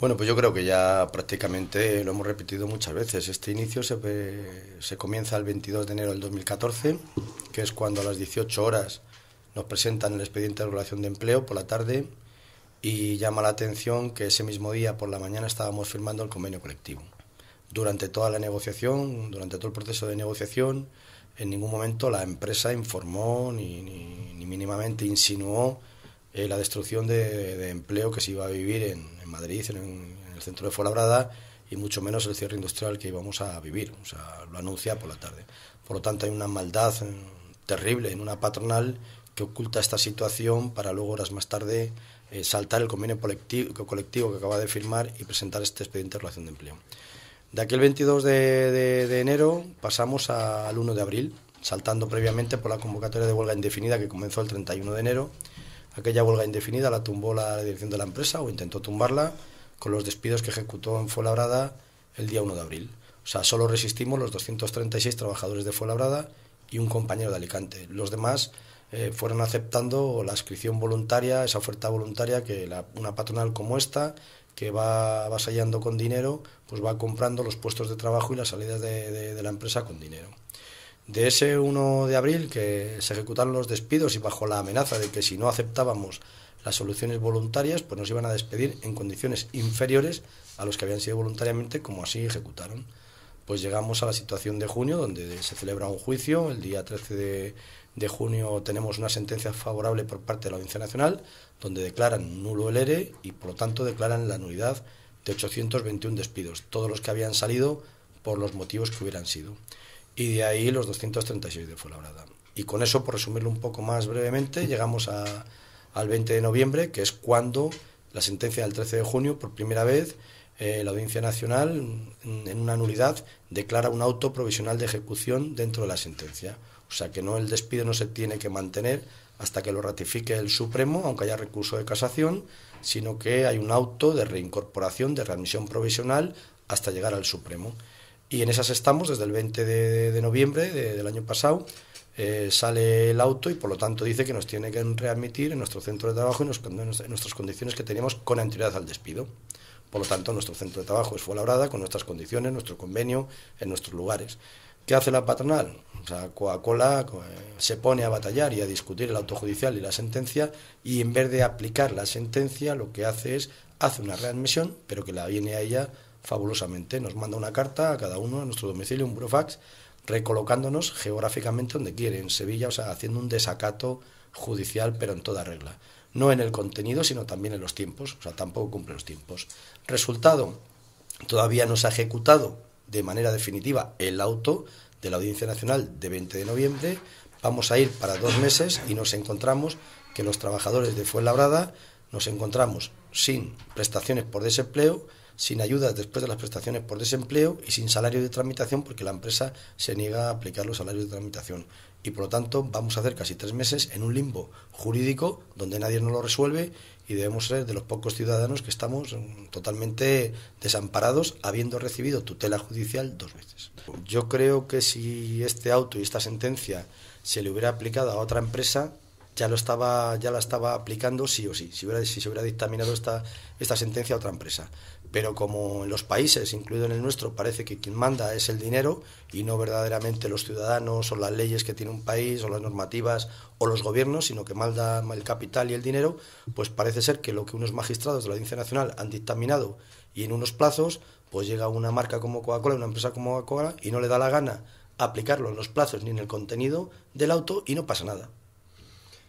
Bueno, pues yo creo que ya prácticamente lo hemos repetido muchas veces. Este inicio se, comienza el 22 de enero del 2014, que es cuando a las 18 horas nos presentan el expediente de regulación de empleo por la tarde y llama la atención que ese mismo día por la mañana estábamos firmando el convenio colectivo. Durante toda la negociación, durante todo el proceso de negociación, en ningún momento la empresa informó ni, ni mínimamente insinuó eh, la destrucción de, empleo que se iba a vivir en, Madrid, en, el centro de Fuenlabrada, y mucho menos el cierre industrial que íbamos a vivir. O sea, lo anuncia por la tarde. Por lo tanto, hay una maldad terrible en una patronal que oculta esta situación para luego, horas más tarde, eh, saltar el convenio colectivo, que acaba de firmar y presentar este expediente de relación de empleo. De aquel 22 de, enero pasamos al 1 de abril, saltando previamente por la convocatoria de huelga indefinida que comenzó el 31 de enero Aquella huelga indefinida la tumbó la dirección de la empresa o intentó tumbarla con los despidos que ejecutó en Fuenlabrada el día 1 de abril. O sea, solo resistimos los 236 trabajadores de Fuenlabrada y un compañero de Alicante. Los demás eh, fueron aceptando la inscripción voluntaria, esa oferta voluntaria que una patronal como esta, que va vasallando con dinero, pues va comprando los puestos de trabajo y las salidas de la empresa con dinero. De ese 1 de abril que se ejecutaron los despidos y bajo la amenaza de que si no aceptábamos las soluciones voluntarias, pues nos iban a despedir en condiciones inferiores a los que habían sido voluntariamente, como así ejecutaron. Pues llegamos a la situación de junio, donde se celebra un juicio. El día 13 de, junio tenemos una sentencia favorable por parte de la Audiencia Nacional, donde declaran nulo el ERE y, por lo tanto, declaran la nulidad de 821 despidos, todos los que habían salido por los motivos que hubieran sido y de ahí los 236 de Fuenlabrada. Y con eso, por resumirlo un poco más brevemente, llegamos a, al 20 de noviembre, que es cuando la sentencia del 13 de junio, por primera vez, eh, la Audiencia Nacional, mm, en una nulidad, declara un auto provisional de ejecución dentro de la sentencia. O sea que no el despido no se tiene que mantener hasta que lo ratifique el Supremo, aunque haya recurso de casación, sino que hay un auto de reincorporación, de readmisión provisional, hasta llegar al Supremo. Y en esas estamos desde el 20 de, noviembre del año pasado. Eh, sale el auto y por lo tanto dice que nos tiene que readmitir en nuestro centro de trabajo y en, nuestras condiciones que tenemos con anterioridad al despido. Por lo tanto, nuestro centro de trabajo es Fuenlabrada con nuestras condiciones, nuestro convenio, en nuestros lugares. ¿Qué hace la patronal? O sea, Coca-Cola eh, se pone a batallar y a discutir el auto judicial y la sentencia y en vez de aplicar la sentencia lo que hace es hace una readmisión, pero que la viene a ella fabulosamente. Nos manda una carta a cada uno a nuestro domicilio, un burofax, recolocándonos geográficamente donde quiere, en Sevilla, o sea, haciendo un desacato judicial, pero en toda regla. No en el contenido, sino también en los tiempos, o sea, tampoco cumple los tiempos. Resultado, todavía no se ha ejecutado de manera definitiva el auto de la Audiencia Nacional de 20 de noviembre. Vamos a ir para dos meses y nos encontramos que los trabajadores de Fuenlabrada nos encontramos sin prestaciones por desempleo, sin ayudas después de las prestaciones por desempleo y sin salario de tramitación porque la empresa se niega a aplicar los salarios de tramitación. Y por lo tanto vamos a hacer casi tres meses en un limbo jurídico donde nadie nos lo resuelve y debemos ser de los pocos ciudadanos que estamos totalmente desamparados habiendo recibido tutela judicial dos veces. Yo creo que si este auto y esta sentencia se le hubiera aplicado a otra empresa, ya lo estaba ya la estaba aplicando sí o sí si hubiera si se hubiera dictaminado esta esta sentencia a otra empresa pero como en los países incluido en el nuestro parece que quien manda es el dinero y no verdaderamente los ciudadanos o las leyes que tiene un país o las normativas o los gobiernos sino que manda el capital y el dinero pues parece ser que lo que unos magistrados de la audiencia nacional han dictaminado y en unos plazos pues llega una marca como Coca-Cola una empresa como Coca-Cola y no le da la gana aplicarlo en los plazos ni en el contenido del auto y no pasa nada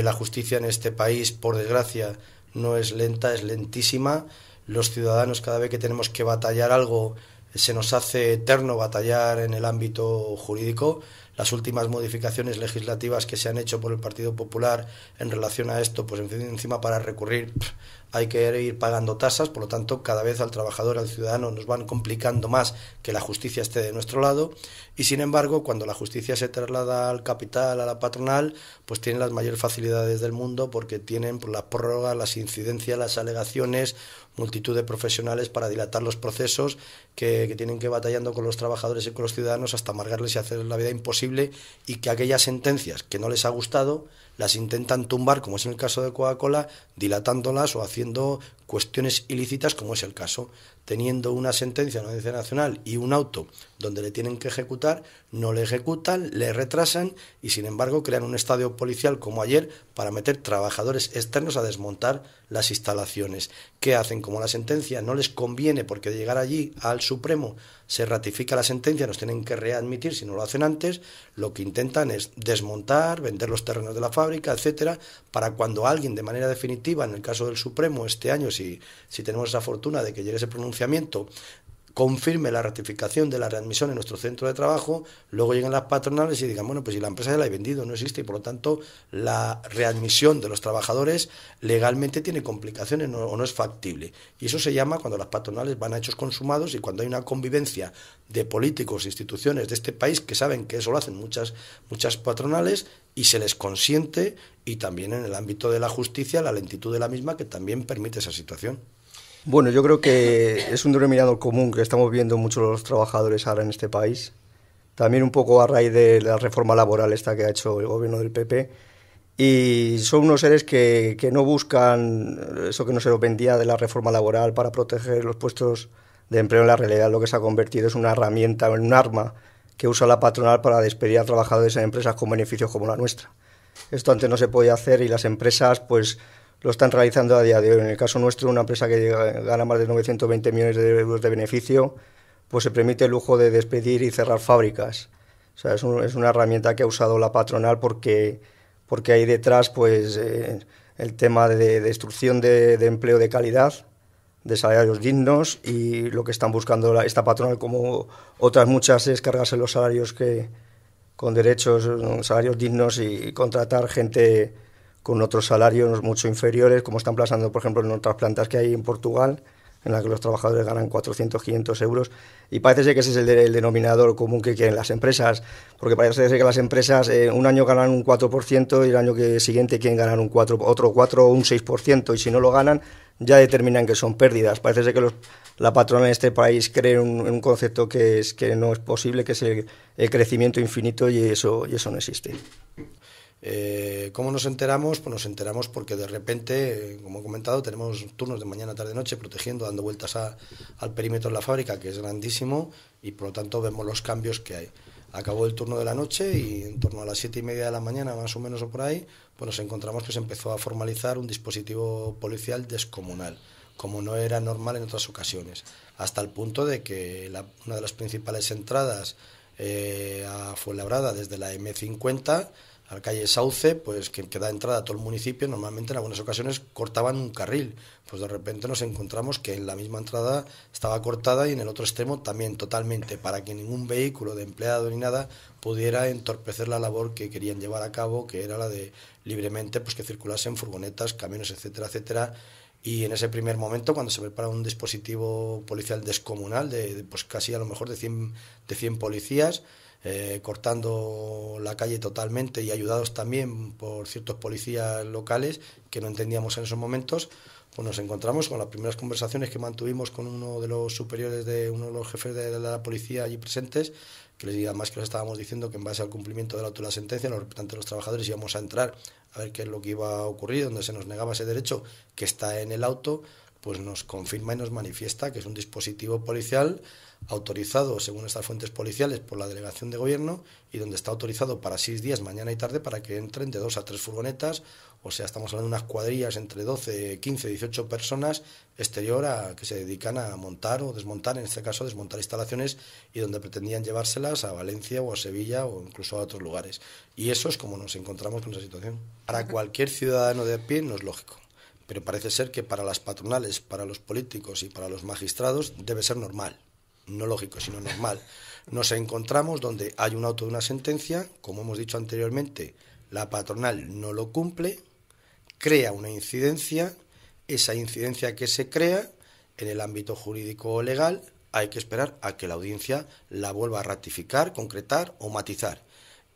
la justicia en este país, por desgracia, no es lenta, es lentísima. Los ciudadanos cada vez que tenemos que batallar algo, se nos hace eterno batallar en el ámbito jurídico. Las últimas modificaciones legislativas que se han hecho por el Partido Popular en relación a esto, pues encima para recurrir hay que ir pagando tasas, por lo tanto cada vez al trabajador, al ciudadano nos van complicando más que la justicia esté de nuestro lado y sin embargo cuando la justicia se traslada al capital, a la patronal, pues tienen las mayores facilidades del mundo porque tienen pues, las prórrogas, las incidencias, las alegaciones, multitud de profesionales para dilatar los procesos que, que, tienen que batallando con los trabajadores y con los ciudadanos hasta amargarles y hacerles la vida imposible y que aquellas sentencias que no les ha gustado las intentan tumbar, como es el caso de Coca-Cola, dilatándolas o haciendo cuestiones ilícitas, como es el caso teniendo una sentencia en la Audiencia Nacional y un auto donde le tienen que ejecutar, no le ejecutan, le retrasan y sin embargo crean un estadio policial como ayer para meter trabajadores externos a desmontar las instalaciones. ¿Qué hacen? Como la sentencia no les conviene porque de llegar allí al Supremo se ratifica la sentencia, nos tienen que readmitir si no lo hacen antes, lo que intentan es desmontar, vender los terrenos de la fábrica, etcétera, para cuando alguien de manera definitiva, en el caso del Supremo este año, si, si tenemos esa fortuna de que llegue ese pronunciamiento, confirme la ratificación de la readmisión en nuestro centro de trabajo, luego llegan las patronales y digan, bueno, pues si la empresa ya la he vendido, no existe, y por lo tanto la readmisión de los trabajadores legalmente tiene complicaciones o no es factible. Y eso se llama cuando las patronales van a hechos consumados y cuando hay una convivencia de políticos, e instituciones de este país que saben que eso lo hacen muchas, muchas patronales y se les consiente y también en el ámbito de la justicia la lentitud de la misma que también permite esa situación. Bueno, yo creo que es un denominador común que estamos viendo muchos los trabajadores ahora en este país. También un poco a raíz de la reforma laboral esta que ha hecho el gobierno del PP. Y son unos seres que, no buscan eso que no se lo vendía de la reforma laboral para proteger los puestos de empleo en la realidad. Lo que se ha convertido es una herramienta, en un arma que usa la patronal para despedir a trabajadores en empresas con beneficios como la nuestra. Esto antes no se podía hacer y las empresas pues lo están realizando a día de hoy. En el caso nuestro, una empresa que gana más de 920 millones de euros de beneficio, pues se permite el lujo de despedir y cerrar fábricas. O sea, es, una herramienta que ha usado la patronal porque, porque detrás, pues, eh, el tema de destrucción de, empleo de calidad, de salarios dignos y lo que están buscando la, esta patronal, como otras muchas, es cargarse los salarios que con derechos, salarios dignos y contratar gente con otros salarios mucho inferiores, como están pasando, por ejemplo, en otras plantas que hay en Portugal, en las que los trabajadores ganan 400, 500 euros. Y parece ser que ese es el, denominador común que quieren las empresas, porque parece ser que las empresas eh, un año ganan un 4% y el año que siguiente quieren ganar un 4, otro 4 o un 6%, y si no lo ganan, ya determinan que son pérdidas. Parece ser que la patrona de este país cree un, un concepto que, es, que no es posible, que es el, crecimiento infinito, y eso, y eso no existe. Eh, ¿Cómo nos enteramos? Pues nos enteramos porque de repente, como he comentado, tenemos turnos de mañana, tarde, noche protegiendo, dando vueltas al perímetro de la fábrica, que es grandísimo, y por lo tanto vemos los cambios que hay. Acabó el turno de la noche y en torno a las siete y media de la mañana, más o menos o por ahí, pues nos encontramos que se empezó a formalizar un dispositivo policial descomunal, como no era normal en otras ocasiones, hasta el punto de que una de las principales entradas eh, fue labrada desde la M50 ...al calle Sauce, pues que, da entrada a todo el municipio, normalmente en algunas ocasiones cortaban un carril. Pues de repente nos encontramos que en la misma entrada estaba cortada y en el otro extremo también totalmente, para que ningún vehículo de empleado ni nada pudiera entorpecer la labor que querían llevar a cabo, que era la de libremente pues que circulasen furgonetas, camiones, etcétera, etcétera. Y en ese primer momento, cuando se prepara un dispositivo policial descomunal, de, pues casi a lo mejor de 100, de 100 policías, eh, cortando la calle totalmente y ayudados también por ciertos policías locales que no entendíamos en esos momentos, pues nos encontramos con las primeras conversaciones que mantuvimos con uno de los superiores de uno de los jefes de la policía allí presentes, que les diga más que les estábamos diciendo que en base al cumplimiento de auto de la sentencia, los representantes de los trabajadores íbamos a entrar a ver qué es lo que iba a ocurrir, donde se nos negaba ese derecho que está en el auto, pues nos confirma y nos manifiesta que es un dispositivo policial autorizado, según estas fuentes policiales, por la delegación de gobierno y donde está autorizado para seis días, mañana y tarde, para que entren de dos a tres furgonetas, o sea, estamos hablando de unas cuadrillas entre 12, 15, 18 personas exterior a, que se dedican a montar o desmontar, en este caso desmontar instalaciones y donde pretendían llevárselas a Valencia o a Sevilla o incluso a otros lugares. Y eso es como nos encontramos con esa situación. Para cualquier ciudadano de pie no es lógico pero parece ser que para las patronales, para los políticos y para los magistrados debe ser normal no lógico, sino normal, nos encontramos donde hay un auto de una sentencia, como hemos dicho anteriormente, la patronal no lo cumple, crea una incidencia, esa incidencia que se crea en el ámbito jurídico o legal, hay que esperar a que la audiencia la vuelva a ratificar, concretar o matizar.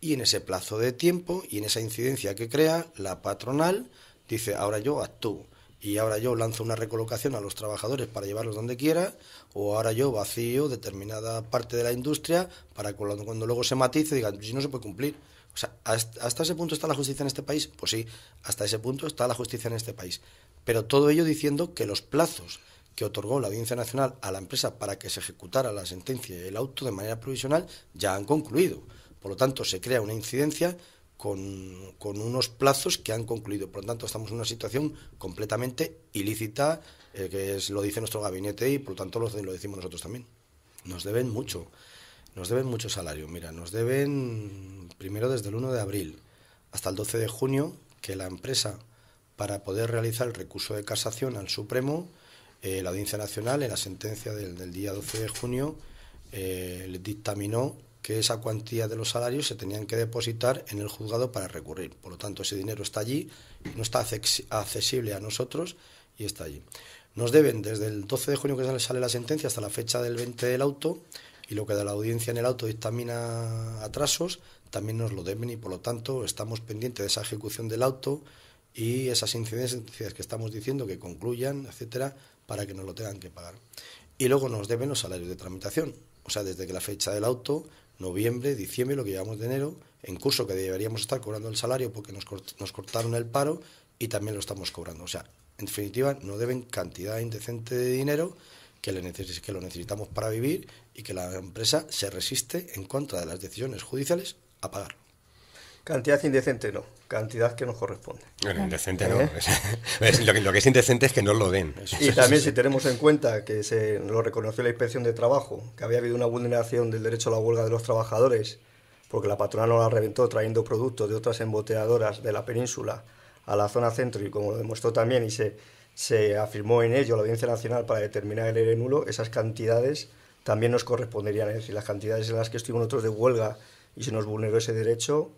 Y en ese plazo de tiempo y en esa incidencia que crea, la patronal dice, ahora yo actúo y ahora yo lanzo una recolocación a los trabajadores para llevarlos donde quiera, o ahora yo vacío determinada parte de la industria para cuando, cuando luego se matice digan, pues si no se puede cumplir. O sea, ¿hasta, ¿hasta ese punto está la justicia en este país? Pues sí, hasta ese punto está la justicia en este país. Pero todo ello diciendo que los plazos que otorgó la Audiencia Nacional a la empresa para que se ejecutara la sentencia y el auto de manera provisional ya han concluido. Por lo tanto, se crea una incidencia con, unos plazos que han concluido. Por lo tanto, estamos en una situación completamente ilícita, eh, que es, lo dice nuestro gabinete y por lo tanto lo, decimos nosotros también. Nos deben mucho, nos deben mucho salario. Mira, nos deben primero desde el 1 de abril hasta el 12 de junio que la empresa, para poder realizar el recurso de casación al Supremo, eh, la Audiencia Nacional, en la sentencia del, día 12 de junio, eh, le dictaminó que esa cuantía de los salarios se tenían que depositar en el juzgado para recurrir. Por lo tanto, ese dinero está allí, no está accesible a nosotros y está allí. Nos deben desde el 12 de junio que sale la sentencia hasta la fecha del 20 del auto y lo que da la audiencia en el auto dictamina atrasos, también nos lo deben y por lo tanto estamos pendientes de esa ejecución del auto y esas incidencias que estamos diciendo que concluyan, etcétera, para que nos lo tengan que pagar. Y luego nos deben los salarios de tramitación, o sea, desde que la fecha del auto noviembre, diciembre, lo que llevamos de enero, en curso que deberíamos estar cobrando el salario porque nos, cortaron el paro y también lo estamos cobrando. O sea, en definitiva, no deben cantidad indecente de dinero que, que lo necesitamos para vivir y que la empresa se resiste en contra de las decisiones judiciales a pagar. Cantidad indecente no, cantidad que nos corresponde. Bueno, indecente no. ¿Eh? lo, que, es indecente es que no lo den. y también si tenemos en cuenta que se lo reconoció la Inspección de Trabajo, que había habido una vulneración del derecho a la huelga de los trabajadores, porque la patronal no la reventó trayendo productos de otras emboteadoras de la península a la zona centro y como lo demostró también y se, se afirmó en ello la Audiencia Nacional para determinar el ERE esas cantidades también nos corresponderían. Es decir, las cantidades en las que estuvimos nosotros de huelga y se nos vulneró ese derecho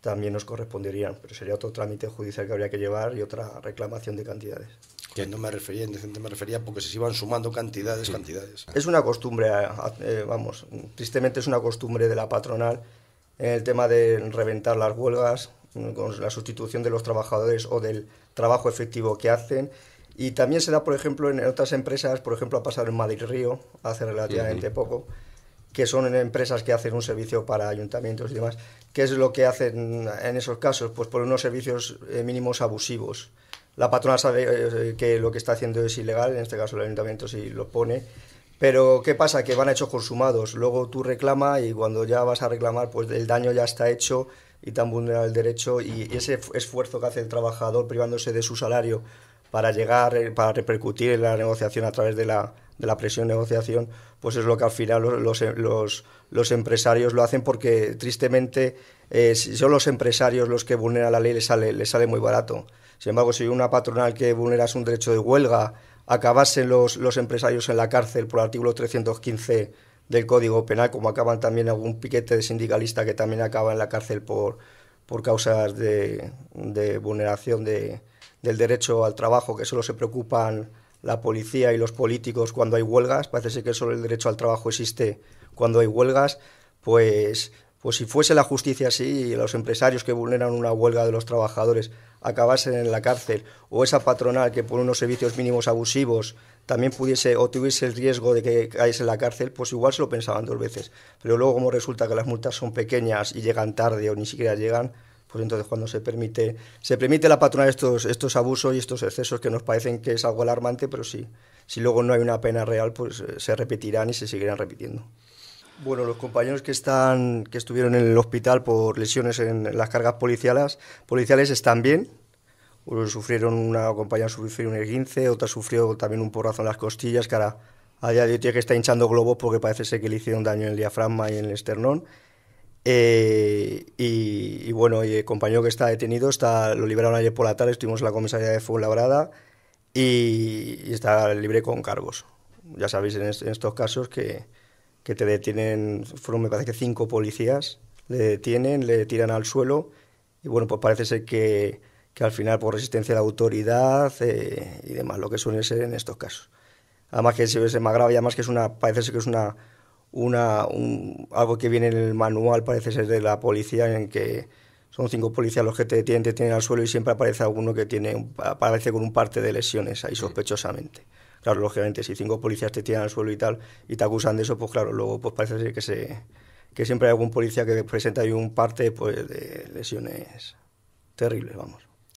también nos corresponderían, pero sería otro trámite judicial que habría que llevar y otra reclamación de cantidades. Que no me refería, indecente me refería porque se iban sumando cantidades, cantidades. Es una costumbre, eh, vamos, tristemente es una costumbre de la patronal en el tema de reventar las huelgas, mm, con la sustitución de los trabajadores o del trabajo efectivo que hacen. Y también se da, por ejemplo, en otras empresas, por ejemplo, ha pasado en Madrid Río hace relativamente poco que son empresas que hacen un servicio para ayuntamientos y demás. ¿Qué es lo que hacen en esos casos? Pues por unos servicios eh, mínimos abusivos. La patrona sabe eh, que lo que está haciendo es ilegal, en este caso el ayuntamiento sí lo pone, pero ¿qué pasa? Que van hechos consumados. Luego tú reclamas y cuando ya vas a reclamar, pues el daño ya está hecho y tan vulnerable el derecho y ese esfuerzo que hace el trabajador privándose de su salario para llegar, eh, para repercutir en la negociación a través de la, presión de negociación, pues es lo que al final los, em, empresarios lo hacen porque tristemente eh, son los empresarios los que vulneran la ley, les sale, sale muy barato. Sin embargo, si una patronal que vulnera un derecho de huelga, acabasen los, los empresarios en la cárcel por el artículo 315 del Código Penal, como acaban también algún piquete de sindicalista que también acaba en la cárcel por, por causas de vulneración de, del derecho al trabajo, que solo se preocupan la policía y los políticos cuando hay huelgas, parece que solo el derecho al trabajo existe cuando hay huelgas, pues, pues si fuese la justicia así y los empresarios que vulneran una huelga de los trabajadores acabasen en la cárcel o esa patronal que por unos servicios mínimos abusivos también pudiese o tuviese el riesgo de que cayese en la cárcel, pues igual se lo pensaban dos veces. Pero luego como resulta que las multas son pequeñas y llegan tarde o ni siquiera llegan, pues entonces cuando se permite, se permite la patronal estos, estos abusos y estos excesos que nos parecen que es algo alarmante, pero sí, si luego no hay una pena real, pues eh, se repetirán y se seguirán repitiendo. Bueno, los compañeros que están, que estuvieron en el hospital por lesiones en las cargas policiales, policiales están bien. uno sufrieron una compañera sufrió un esguince, otra sufrió también un porrazo en las costillas, que ahora a día de hoy tiene que estar hinchando globos porque parece ser que le hicieron daño en el diafragma y en el esternón. Eh, y, bueno, el compañero que está detenido está, lo liberaron ayer por la tarde, estuvimos en la comisaría de Fuenlabrada y, está libre con cargos. Ya sabéis en, estos casos que, que, te detienen, fueron me parece que cinco policías, le detienen, le tiran al suelo y bueno, pues parece ser que, que al final por resistencia de la autoridad eh, y demás, lo que suele ser en estos casos. Además que se ve más grave, además que es una, parece ser que es una una, algo que viene en el manual, parece ser de la policía, en que son cinco policías los que te tienen, te tienen al suelo y siempre aparece alguno que tiene, aparece con un parte de lesiones ahí sospechosamente. Claro, lógicamente, si cinco policías te tienen al suelo y tal, y te acusan de eso, pues claro, luego pues parece ser que se que siempre hay algún policía que presenta ahí un parte pues, de lesiones terribles, vamos.